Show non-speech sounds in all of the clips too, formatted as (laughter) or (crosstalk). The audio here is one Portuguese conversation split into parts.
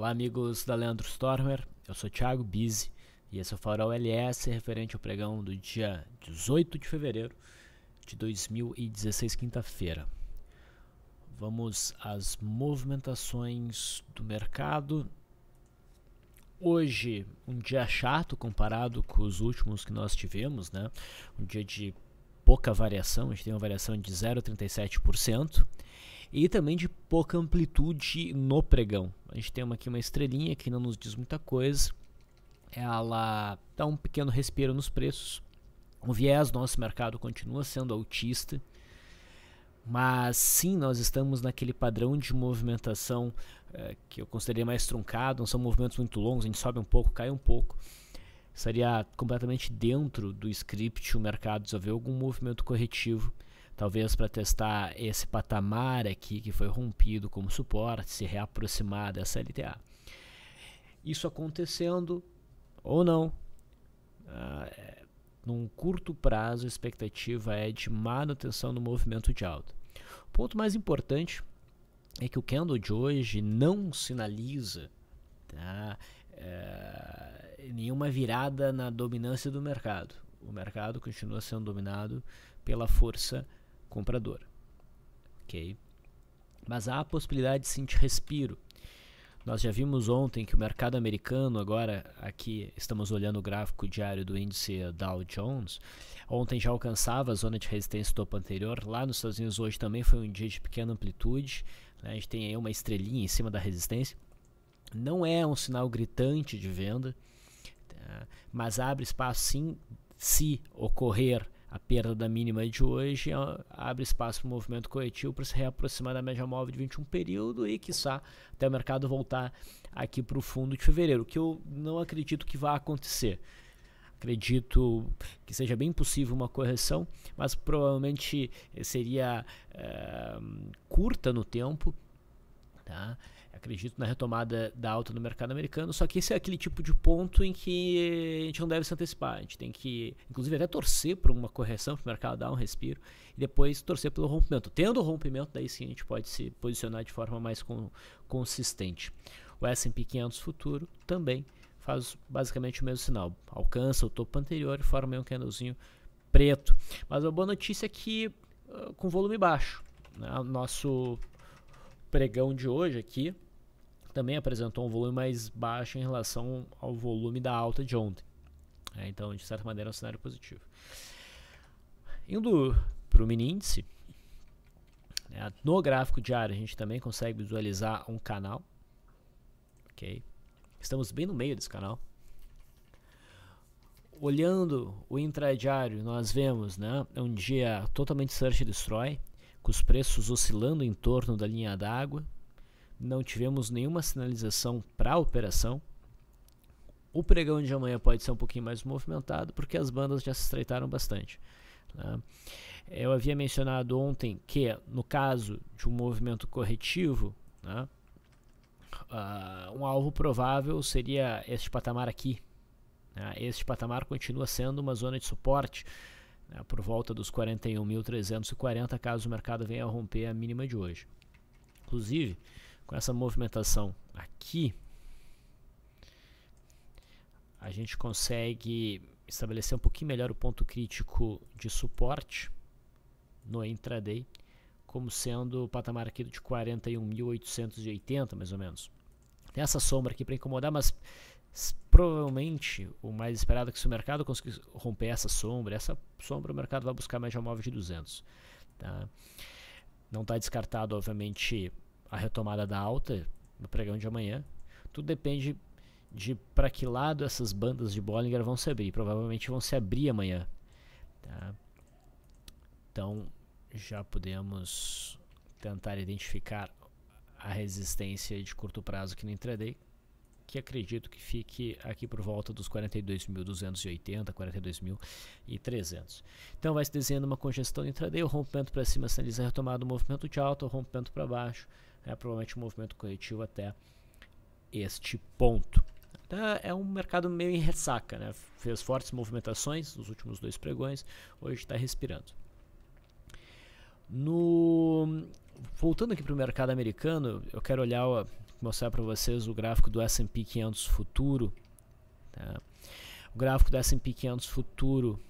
Olá, amigos da Leandro Stormer. Eu sou Thiago Bise e esse é o Farol LS referente ao pregão do dia 18 de fevereiro de 2016, quinta-feira. Vamos às movimentações do mercado. Hoje, um dia chato comparado com os últimos que nós tivemos, né? Um dia de pouca variação, a gente tem uma variação de 0,37% e também de pouca amplitude no pregão. A gente tem aqui uma estrelinha que não nos diz muita coisa, ela dá um pequeno respiro nos preços. O viés do nosso mercado continua sendo autista, mas sim nós estamos naquele padrão de movimentação eh, que eu considerei mais truncado, não são movimentos muito longos, a gente sobe um pouco, cai um pouco. Estaria completamente dentro do script o mercado desenvolver algum movimento corretivo talvez para testar esse patamar aqui que foi rompido como suporte, se reaproximar dessa LTA. Isso acontecendo ou não, uh, num curto prazo a expectativa é de manutenção do movimento de alta. O ponto mais importante é que o candle de hoje não sinaliza tá, é, nenhuma virada na dominância do mercado. O mercado continua sendo dominado pela força comprador. Ok? Mas há a possibilidade de sentir respiro. Nós já vimos ontem que o mercado americano, agora aqui estamos olhando o gráfico diário do índice Dow Jones, ontem já alcançava a zona de resistência do topo anterior. Lá nos Estados Unidos hoje também foi um dia de pequena amplitude. Né? A gente tem aí uma estrelinha em cima da resistência. Não é um sinal gritante de venda, tá? mas abre espaço sim se ocorrer a perda da mínima de hoje ah, abre espaço para o movimento corretivo para se reaproximar da média móvel de 21 período e, quiçá, até o mercado voltar aqui para o fundo de fevereiro, que eu não acredito que vá acontecer. Acredito que seja bem possível uma correção, mas provavelmente seria é, curta no tempo. Tá? acredito na retomada da alta no mercado americano, só que esse é aquele tipo de ponto em que a gente não deve se antecipar. A gente tem que, inclusive, até torcer por uma correção para o mercado dar um respiro e depois torcer pelo rompimento. Tendo o rompimento, daí sim a gente pode se posicionar de forma mais com, consistente. O S&P 500 futuro também faz basicamente o mesmo sinal. Alcança o topo anterior e forma um candlezinho preto. Mas a boa notícia é que ah, com volume baixo. Né? Nosso pregão de hoje aqui também apresentou um volume mais baixo em relação ao volume da alta de ontem. É, então, de certa maneira, é um cenário positivo. Indo para o mini índice, né, no gráfico diário a gente também consegue visualizar um canal. Okay. Estamos bem no meio desse canal. Olhando o intradiário, nós vemos né, um dia totalmente search e destroy, com os preços oscilando em torno da linha d'água não tivemos nenhuma sinalização para a operação. O pregão de amanhã pode ser um pouquinho mais movimentado, porque as bandas já se estreitaram bastante. Né? Eu havia mencionado ontem que, no caso de um movimento corretivo, né, uh, um alvo provável seria este patamar aqui. Né? Este patamar continua sendo uma zona de suporte né, por volta dos 41.340, caso o mercado venha a romper a mínima de hoje. Inclusive, com essa movimentação aqui, a gente consegue estabelecer um pouquinho melhor o ponto crítico de suporte no intraday, como sendo o patamar aqui de 41.880, mais ou menos. Tem essa sombra aqui para incomodar, mas provavelmente o mais esperado é que se o mercado conseguir romper essa sombra, essa sombra o mercado vai buscar mais média móvel de 200. Tá? Não está descartado, obviamente, a retomada da alta no pregão de amanhã. Tudo depende de para que lado essas bandas de Bollinger vão se abrir. Provavelmente vão se abrir amanhã. Tá? Então já podemos tentar identificar a resistência de curto prazo que no intraday, que acredito que fique aqui por volta dos 42.280, 42.300. Então vai se desenhando uma congestão no intraday, o rompimento para cima sinaliza a retomada do movimento de alta, o rompimento para baixo é provavelmente um movimento corretivo até este ponto. Então, é, é um mercado meio em ressaca, né? fez fortes movimentações nos últimos dois pregões, hoje está respirando. No, voltando aqui para o mercado americano, eu quero olhar, mostrar para vocês o gráfico do S&P 500 futuro. Tá? O gráfico do S&P 500 futuro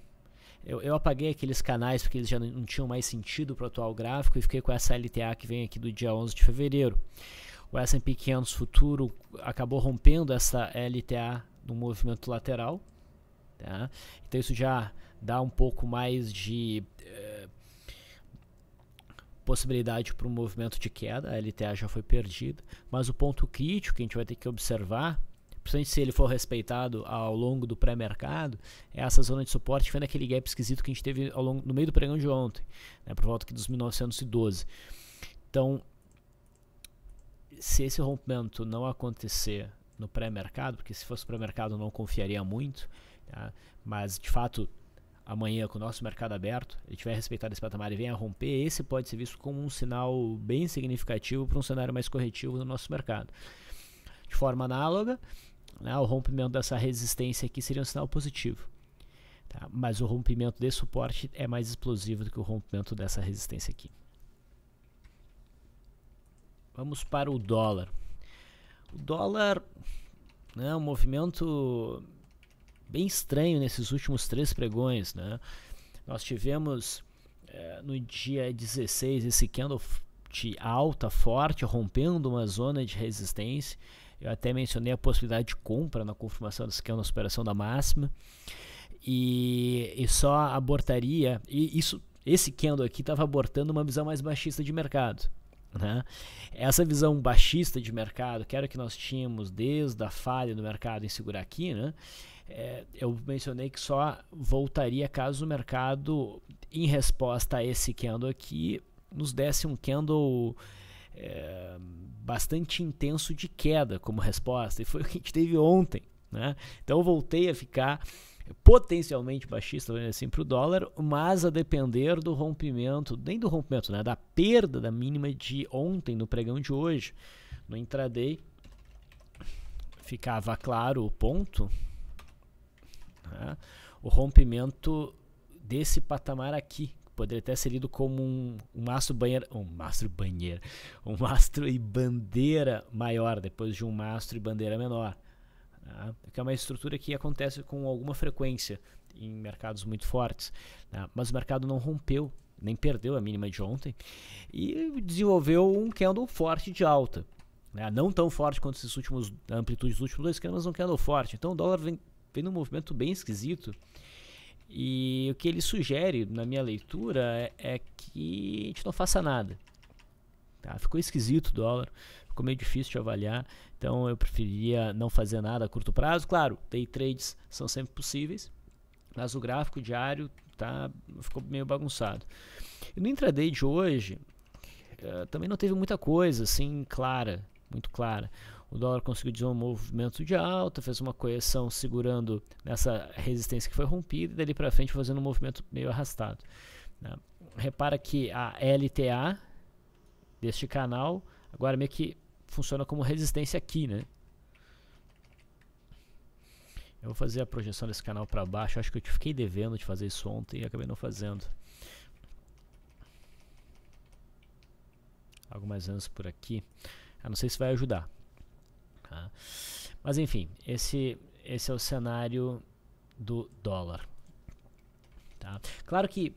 eu, eu apaguei aqueles canais porque eles já não tinham mais sentido para o atual gráfico e fiquei com essa LTA que vem aqui do dia 11 de fevereiro. O S&P 500 futuro acabou rompendo essa LTA no movimento lateral. Tá? Então isso já dá um pouco mais de eh, possibilidade para um movimento de queda. A LTA já foi perdida, mas o ponto crítico que a gente vai ter que observar principalmente se ele for respeitado ao longo do pré-mercado, é essa zona de suporte foi naquele gap esquisito que a gente teve ao longo, no meio do pregão de ontem, né, por volta aqui dos 1912. Então, se esse rompimento não acontecer no pré-mercado, porque se fosse pré-mercado eu não confiaria muito, tá? mas de fato amanhã com o nosso mercado aberto, ele tiver respeitado esse patamar e venha romper, esse pode ser visto como um sinal bem significativo para um cenário mais corretivo no nosso mercado. De forma análoga, né? O rompimento dessa resistência aqui seria um sinal positivo. Tá? Mas o rompimento desse suporte é mais explosivo do que o rompimento dessa resistência aqui. Vamos para o dólar. O dólar né, um movimento bem estranho nesses últimos três pregões. Né? Nós tivemos eh, no dia 16 esse candle de alta forte, rompendo uma zona de resistência. Eu até mencionei a possibilidade de compra na confirmação do que na superação da máxima. E, e só abortaria. E isso, esse candle aqui estava abortando uma visão mais baixista de mercado. Né? Essa visão baixista de mercado, que era que nós tínhamos desde a falha do mercado em segurar aqui, né? É, eu mencionei que só voltaria caso o mercado, em resposta a esse candle aqui, nos desse um candle é, bastante intenso de queda como resposta, e foi o que a gente teve ontem. Né? Então voltei a ficar potencialmente baixista assim, para o dólar, mas a depender do rompimento, nem do rompimento, né, da perda da mínima de ontem no pregão de hoje, no intraday, ficava claro o ponto, né, o rompimento desse patamar aqui, poderia até ser lido como um, um mastro banheiro, um mastro banheiro, um mastro e bandeira maior depois de um mastro e bandeira menor, né? que é uma estrutura que acontece com alguma frequência em mercados muito fortes, né? mas o mercado não rompeu nem perdeu a mínima de ontem e desenvolveu um candle forte de alta. Né? Não tão forte quanto esses últimos amplitudes dos últimos dois candles, mas um candle forte. Então o dólar vem, vem num movimento bem esquisito e o que ele sugere, na minha leitura, é, é que a gente não faça nada. Tá? Ficou esquisito o dólar, ficou meio difícil de avaliar, então eu preferia não fazer nada a curto prazo. Claro, day trades são sempre possíveis, mas o gráfico diário tá, ficou meio bagunçado. E no intraday de hoje, uh, também não teve muita coisa assim clara, muito clara. O dólar conseguiu dizer um movimento de alta, fez uma correção segurando nessa resistência que foi rompida e dali para frente fazendo um movimento meio arrastado. Né? Repara que a LTA deste canal agora meio que funciona como resistência aqui, né? Eu vou fazer a projeção desse canal para baixo. Acho que eu te fiquei devendo de fazer isso ontem e acabei não fazendo. Algo mais antes por aqui. Eu não sei se vai ajudar. Tá? Mas enfim, esse, esse é o cenário do dólar. Tá? Claro que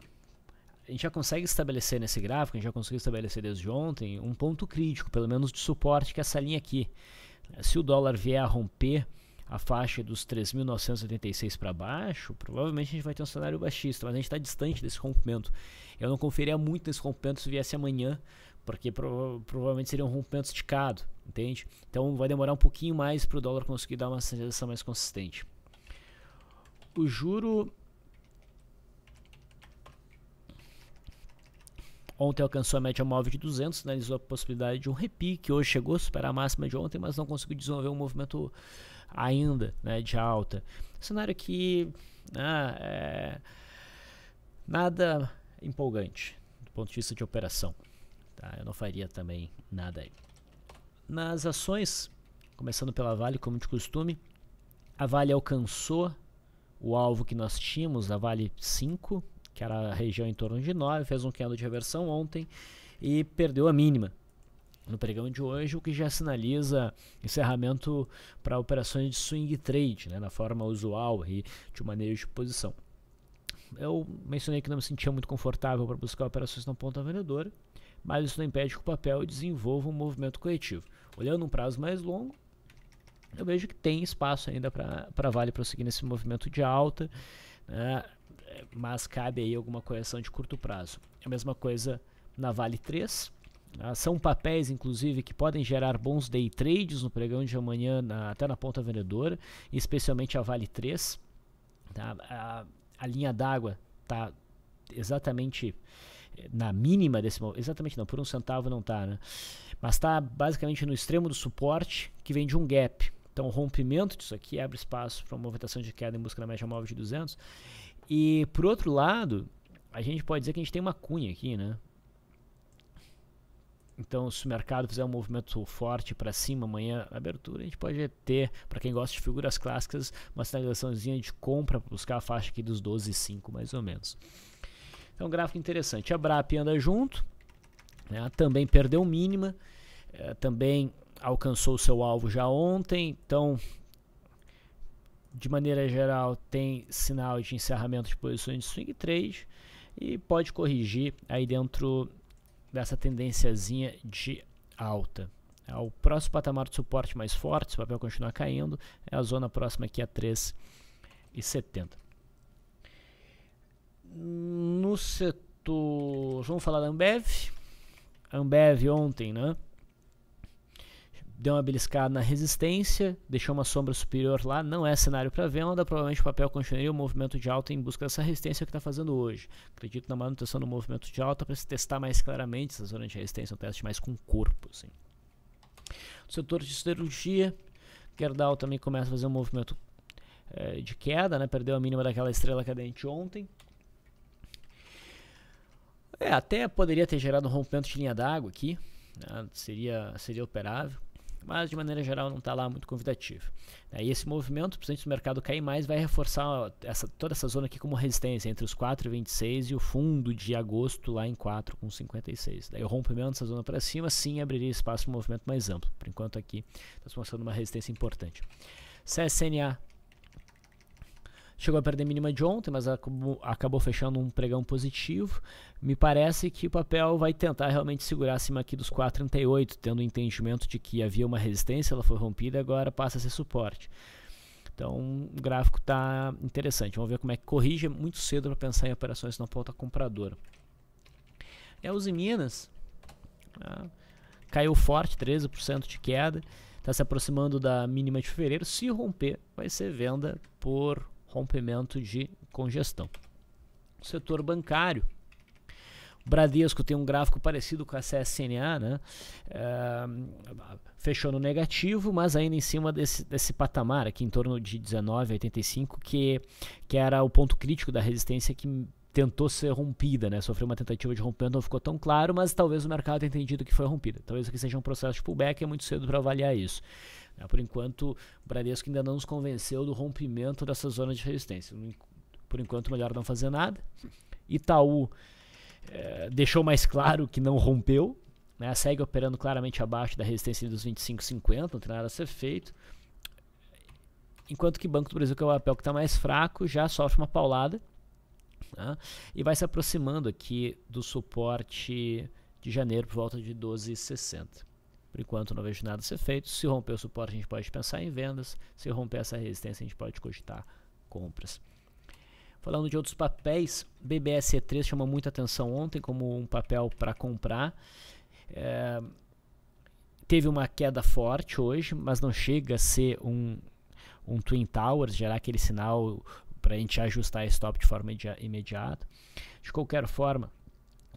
a gente já consegue estabelecer nesse gráfico, a gente já conseguiu estabelecer desde ontem, um ponto crítico, pelo menos de suporte, que é essa linha aqui. Se o dólar vier a romper a faixa dos 3.986 para baixo, provavelmente a gente vai ter um cenário baixista, mas a gente está distante desse rompimento. Eu não conferia muito nesse rompimento se viesse amanhã, porque prova provavelmente seria um rompimento esticado, entende? Então vai demorar um pouquinho mais para o dólar conseguir dar uma sensação mais consistente. O juro Ontem alcançou a média móvel de 200, analisou a possibilidade de um repique. Hoje chegou a superar a máxima de ontem, mas não conseguiu desenvolver um movimento ainda né, de alta. Cenário que ah, é, nada empolgante do ponto de vista de operação. Tá? Eu não faria também nada aí. Nas ações, começando pela Vale, como de costume, a Vale alcançou o alvo que nós tínhamos, a Vale 5, que era a região em torno de 9, fez um candle de reversão ontem e perdeu a mínima no pregão de hoje, o que já sinaliza encerramento para operações de swing trade, né, na forma usual e de manejo de posição. Eu mencionei que não me sentia muito confortável para buscar operações na ponta vendedora, mas isso não impede que o papel desenvolva um movimento coletivo. Olhando um prazo mais longo, eu vejo que tem espaço ainda para a Vale prosseguir nesse movimento de alta, né? mas cabe aí alguma correção de curto prazo. É a mesma coisa na Vale 3. Né? São papéis, inclusive, que podem gerar bons day trades no pregão de amanhã, na, até na ponta vendedora, especialmente a Vale 3. Tá? A, a linha d'água está exatamente na mínima desse momento. Exatamente não, por um centavo não está, né? Mas está basicamente no extremo do suporte que vem de um gap. Então, o rompimento disso aqui abre espaço para uma movimentação de queda em busca da média móvel de 200. E, por outro lado, a gente pode dizer que a gente tem uma cunha aqui, né? Então, se o mercado fizer um movimento forte para cima amanhã, abertura, a gente pode ter, para quem gosta de figuras clássicas, uma sinalizaçãozinha de compra para buscar a faixa aqui dos 12,5 mais ou menos. Então, gráfico interessante. A BRAP anda junto, né? também perdeu mínima, é, também alcançou seu alvo já ontem, então de maneira geral tem sinal de encerramento de posições de swing trade e pode corrigir aí dentro dessa tendênciazinha de alta. É o próximo patamar de suporte mais forte, se o papel continuar caindo, é a zona próxima aqui a 3,70. No setor. Vamos falar da Ambev. A Ambev ontem, né? Deu uma beliscada na resistência, deixou uma sombra superior lá, não é cenário para venda, provavelmente o papel continuaria o movimento de alta em busca dessa resistência que está fazendo hoje. Acredito na manutenção do movimento de alta para se testar mais claramente essa zona de resistência, um teste mais com corpo. Assim. No setor de siderurgia, Gerdau também começa a fazer um movimento é, de queda, né? perdeu a mínima daquela estrela cadente ontem. É, até poderia ter gerado um rompimento de linha d'água aqui, né? seria, seria operável, mas de maneira geral não está lá muito convidativo. Né, e esse movimento, presente do mercado cair mais, vai reforçar essa, toda essa zona aqui como resistência entre os 4,26 e o fundo de agosto lá em 4,56. Daí o rompimento dessa zona para cima sim abriria espaço para um movimento mais amplo. Por enquanto aqui está se mostrando uma resistência importante. CSNA Chegou a perder mínima de ontem, mas acabou, acabou fechando um pregão positivo. Me parece que o papel vai tentar realmente segurar acima aqui dos 4,38, tendo o entendimento de que havia uma resistência, ela foi rompida agora passa a ser suporte. Então o gráfico está interessante. Vamos ver como é que corrige. É muito cedo para pensar em operações na falta compradora. Elze é, Minas ah, caiu forte, 13% de queda. Está se aproximando da mínima de fevereiro. Se romper, vai ser venda por rompimento de congestão. O setor bancário. O Bradesco tem um gráfico parecido com a CSNA, né? É, fechou no negativo, mas ainda em cima desse, desse patamar, aqui em torno de 19,85, que, que era o ponto crítico da resistência que tentou ser rompida, né? Sofreu uma tentativa de rompimento, não ficou tão claro, mas talvez o mercado tenha entendido que foi rompida. Talvez aqui seja um processo de pullback, é muito cedo para avaliar isso. Né? Por enquanto, o Bradesco ainda não nos convenceu do rompimento dessa zona de resistência. Por enquanto, melhor não fazer nada. Itaú é, deixou mais claro que não rompeu, né? segue operando claramente abaixo da resistência dos 25,50, não tem nada a ser feito. Enquanto que Banco do Brasil, que é o papel que está mais fraco, já sofre uma paulada né? e vai se aproximando aqui do suporte de janeiro por volta de 12,60. Por enquanto não vejo nada a ser feito. Se romper o suporte, a gente pode pensar em vendas. Se romper essa resistência, a gente pode cogitar compras. Falando de outros papéis, BBSE3 chamou muita atenção ontem como um papel para comprar. É, teve uma queda forte hoje, mas não chega a ser um, um Twin Towers, gerar aquele sinal para a gente ajustar stop de forma imediata. De qualquer forma,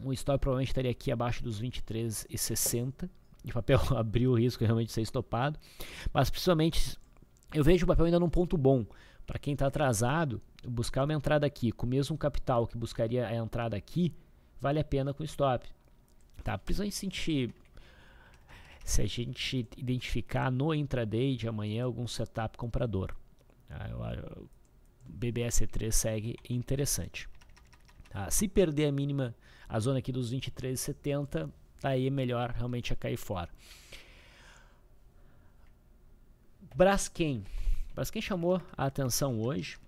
o stop provavelmente estaria aqui abaixo dos 23,60 de papel (laughs) abriu o risco realmente de ser estopado. Mas principalmente eu vejo o papel ainda num ponto bom. Para quem está atrasado, buscar uma entrada aqui com o mesmo capital que buscaria a entrada aqui, vale a pena com stop. Tá? Principalmente sentir se a gente identificar no intraday de amanhã algum setup comprador. Tá? a Eu, BBS3 segue interessante. Tá? Se perder a mínima, a zona aqui dos 23,70 Tá aí é melhor realmente a é cair fora. Braskem. Braskem chamou a atenção hoje.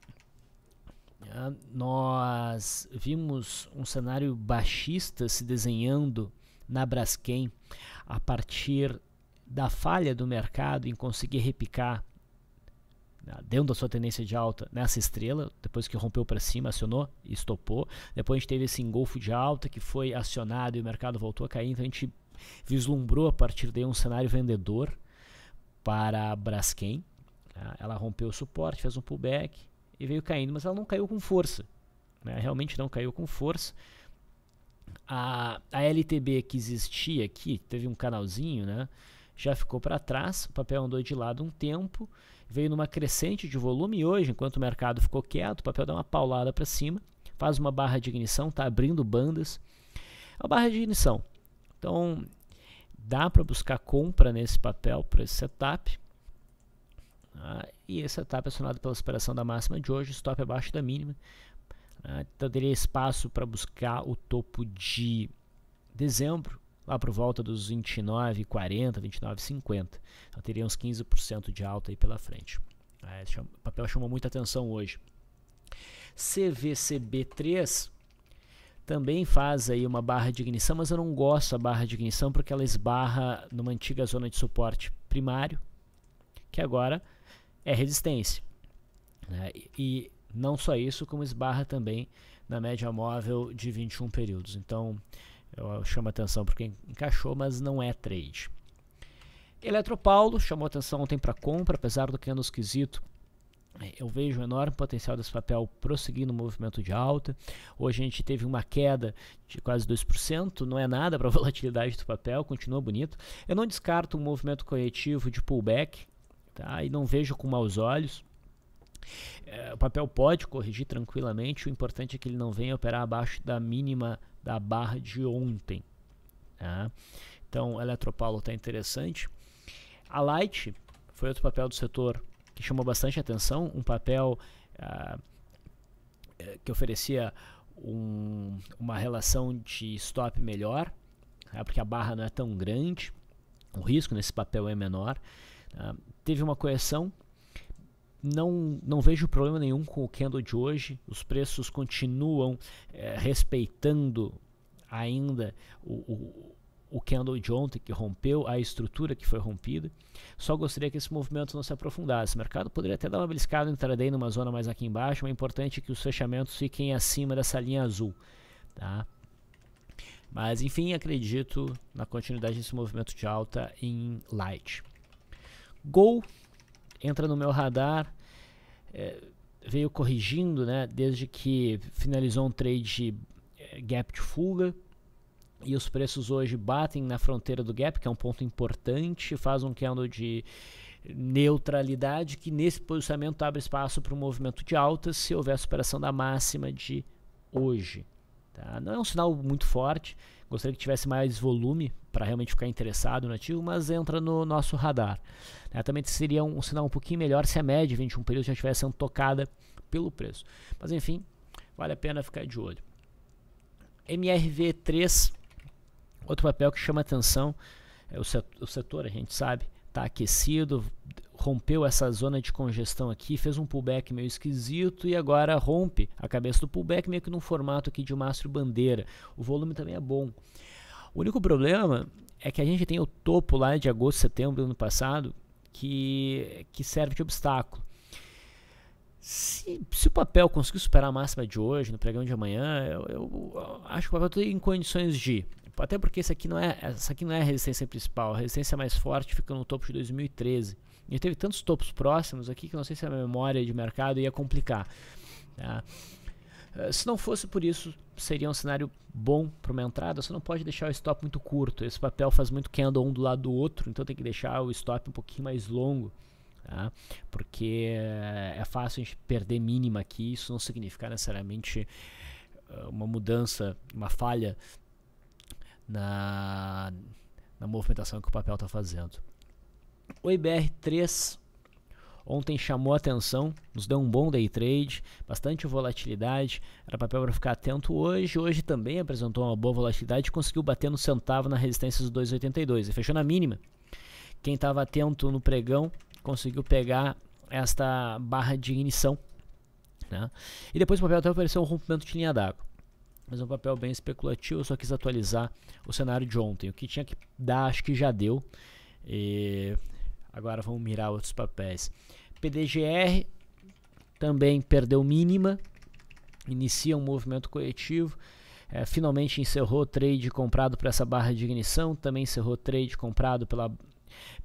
Uh, nós vimos um cenário baixista se desenhando na Braskem a partir da falha do mercado em conseguir repicar né, dentro da sua tendência de alta nessa estrela, depois que rompeu para cima, acionou e estopou. Depois a gente teve esse engolfo de alta que foi acionado e o mercado voltou a cair, então a gente vislumbrou a partir daí um cenário vendedor para a Braskem. Né. Ela rompeu o suporte, fez um pullback e veio caindo, mas ela não caiu com força. Né? Realmente não caiu com força. A, a LTB que existia aqui, teve um canalzinho, né? já ficou para trás, o papel andou de lado um tempo veio numa crescente de volume e hoje, enquanto o mercado ficou quieto, o papel dá uma paulada para cima, faz uma barra de ignição, está abrindo bandas. É uma barra de ignição. Então, dá para buscar compra nesse papel para esse setup. Ah, e esse setup é acionado pela superação da máxima de hoje, stop abaixo da mínima. Ah, então teria espaço para buscar o topo de dezembro lá por volta dos 29,40, 29,50. Então teria uns 15% de alta aí pela frente. É, chama, o papel chamou muita atenção hoje. CVCB3 também faz aí uma barra de ignição, mas eu não gosto da barra de ignição porque ela esbarra numa antiga zona de suporte primário, que agora é resistência. Né? E não só isso, como esbarra também na média móvel de 21 períodos. Então, eu chamo atenção porque encaixou, mas não é trade. Eletropaulo chamou atenção ontem para compra, apesar do que ano esquisito. É, eu vejo um enorme potencial desse papel prosseguindo o movimento de alta. Hoje a gente teve uma queda de quase 2%, não é nada para a (laughs) volatilidade do papel, continua bonito. Eu não descarto um movimento corretivo de pullback, tá? e não vejo com maus olhos. É, o papel pode corrigir tranquilamente, o importante é que ele não venha operar abaixo da mínima da barra de ontem. Tá? Então, a Eletropaulo está interessante. A Light foi outro papel do setor que chamou bastante atenção, um papel ah, que oferecia um, uma relação de stop melhor, tá? porque a barra não é tão grande, o risco nesse papel é menor. Tá? teve uma correção não, não vejo problema nenhum com o candle de hoje. Os preços continuam é, respeitando ainda o, o, o candle de ontem que rompeu, a estrutura que foi rompida. Só gostaria que esse movimento não se aprofundasse. O mercado poderia até dar uma beliscada intraday numa zona mais aqui embaixo, mas é importante que os fechamentos fiquem acima dessa linha azul. Tá? Mas enfim, acredito na continuidade desse movimento de alta em light. Gol entra no meu radar. É, veio corrigindo, né? Desde que finalizou um trade é, gap de fuga. E os preços hoje batem na fronteira do gap, que é um ponto importante, faz um candle de neutralidade que nesse posicionamento abre espaço para um movimento de alta se houver superação da máxima de hoje. Tá? Não é um sinal muito forte, Gostaria que tivesse mais volume para realmente ficar interessado no ativo, mas entra no nosso radar. Né? Também seria um, um, sinal um pouquinho melhor se a média 21 períodos já estivesse sendo tocada pelo preço. Mas enfim, vale a pena ficar de olho. MRV3, outro papel que chama atenção, é o setor, o setor a gente sabe, está aquecido, rompeu essa zona de congestão aqui, fez um pullback meio esquisito e agora rompe a cabeça do pullback meio que num formato aqui de mastro bandeira. O volume também é bom. O único problema é que a gente tem o topo lá de agosto, setembro do ano passado que, que serve de obstáculo. Se, se, o papel conseguir superar a máxima de hoje, no pregão de amanhã, eu, eu, eu acho que o papel está em condições de. Até porque esse aqui não é, essa aqui não é a resistência principal, a resistência mais forte fica no topo de 2013. E teve tantos topos próximos aqui que não sei se a memória de mercado ia complicar. Tá? Eh, se não fosse por isso, seria um cenário bom para uma entrada. Você não pode deixar o stop muito curto. Esse papel faz muito candle um do lado do outro, então tem que deixar o stop um pouquinho mais longo. Tá? Porque eh, é fácil a gente perder mínima aqui. Isso não significa necessariamente eh, uma mudança, uma falha na, na movimentação que o papel está fazendo. O IBR3 ontem chamou atenção, nos deu um bom day trade, bastante volatilidade, era papel para ficar atento hoje. Hoje também apresentou uma boa volatilidade e conseguiu bater no centavo na resistência dos 2,82 e fechou na mínima. Quem estava atento no pregão conseguiu pegar esta barra de ignição. Né? E depois o papel até ofereceu um rompimento de linha d'água. Mas é um papel bem especulativo, eu só quis atualizar o cenário de ontem. O que tinha que dar, acho que já deu. E Agora vamos mirar outros papéis. PDGR também perdeu mínima, inicia um movimento coletivo. É, finalmente encerrou trade comprado para essa barra de ignição, também encerrou trade comprado pela,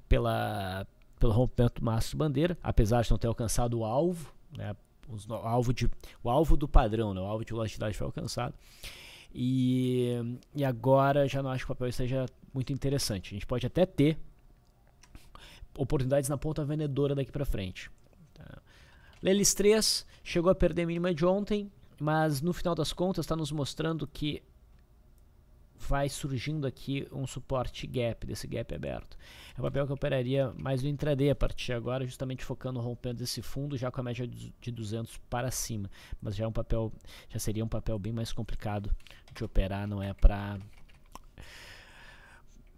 pela, pelo rompimento do mastro bandeira, apesar de não ter alcançado o alvo, né, os, o, alvo de, o alvo do padrão, né, o alvo de volatilidade foi alcançado. E, e agora já não acho que o papel esteja muito interessante. A gente pode até ter oportunidades na ponta vendedora daqui para frente. Tá. Lelis 3 chegou a perder a mínima de ontem, mas no final das contas está nos mostrando que vai surgindo aqui um suporte gap, desse gap aberto. É o papel que operaria mais no intraday a partir de agora, justamente focando rompendo esse fundo, já com a média de 200 para cima. Mas já é um papel, já seria um papel bem mais complicado de operar, não é para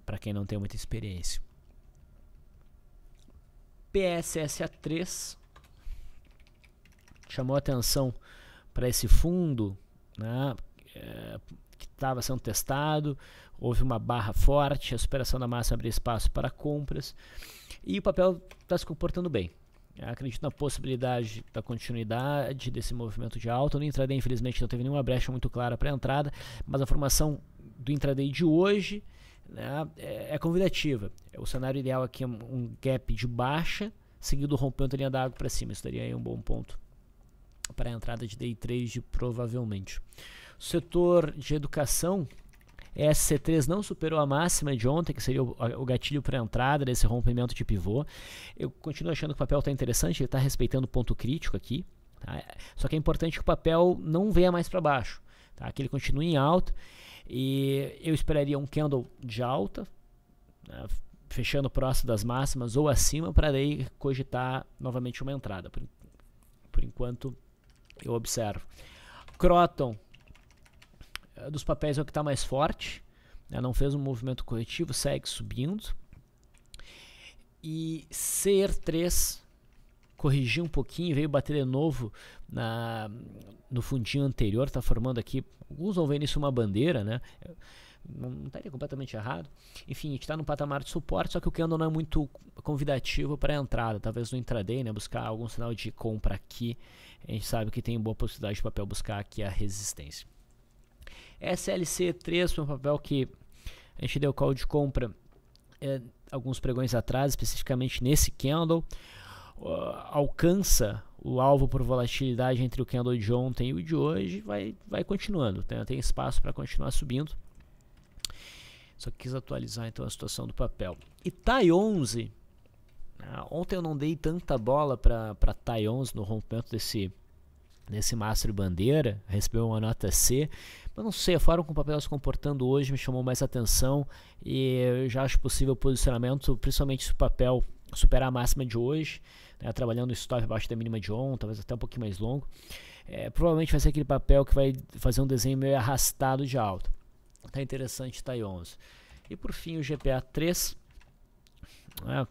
para quem não tem muita experiência. PSSA3 chamou atenção para esse fundo né, é, que estava sendo testado. Houve uma barra forte, a superação da massa abriu espaço para compras e o papel está se comportando bem. Eu acredito na possibilidade da continuidade desse movimento de alta. No intraday, infelizmente, não teve nenhuma brecha muito clara para a entrada, mas a formação do intraday de hoje né, é, é convidativa. É, o cenário ideal aqui é um gap de baixa, seguido rompendo a linha da água para cima. Isso daria aí um bom ponto para a entrada de day trade, provavelmente. O setor de educação, SC3 não superou a máxima de ontem, que seria o, gatilho para a entrada desse rompimento de pivô. Eu continuo achando que o papel está interessante, ele está respeitando o ponto crítico aqui. Tá? Só que é importante que o papel não venha mais para baixo tá? que ele continue em alta. E eu esperaria um candle de alta, né? fechando próximo das máximas ou acima, para daí cogitar novamente uma entrada. Por, por enquanto, eu observo. Croton, é dos papéis é o que está mais forte, né? não fez um movimento corretivo, segue subindo. E CER3 corrigir um pouquinho, veio bater de novo na, no fundinho anterior, está formando aqui, alguns vão ver nisso uma bandeira, né? Não estaria completamente errado. Enfim, a gente está no patamar de suporte, só que o candle não é muito convidativo para a entrada. Talvez no intraday, né? Buscar algum sinal de compra aqui. A gente sabe que tem boa possibilidade de papel buscar aqui a resistência. SLC3 foi um papel que a gente deu call de compra é, alguns pregões atrás, especificamente nesse candle uh, alcança o alvo por volatilidade entre o candle de ontem e o de hoje, vai, vai continuando, tem, né? tem espaço para continuar subindo. Só quis atualizar então a situação do papel. E TAI 11, né? ontem eu não dei tanta bola para TAI 11 no rompimento desse, desse master bandeira, recebeu uma nota C, mas não sei, a forma como o papel tá se comportando hoje me chamou mais atenção e eu já acho possível posicionamento, principalmente se o papel superar a máxima de hoje, né, trabalhando o stop abaixo da mínima de ontem, talvez até um pouquinho mais longo. É, provavelmente vai ser aquele papel que vai fazer um desenho meio arrastado de alta. Tá interessante, tá aí 11. E por fim o GPA 3 né,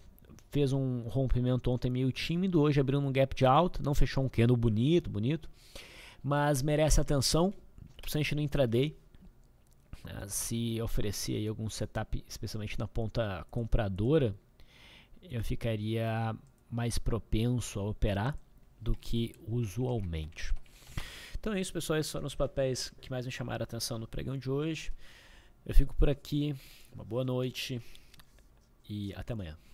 fez um rompimento ontem meio tímido, hoje abriu um gap de alta, não fechou um candle bonito, bonito, mas merece atenção, principalmente no intraday. Né, se oferecer aí algum setup, especialmente na ponta compradora, eu ficaria mais propenso a operar do que usualmente. Então é isso, pessoal. Esses foram os papéis que mais me chamaram a atenção no pregão de hoje. Eu fico por aqui. Uma boa noite e até amanhã.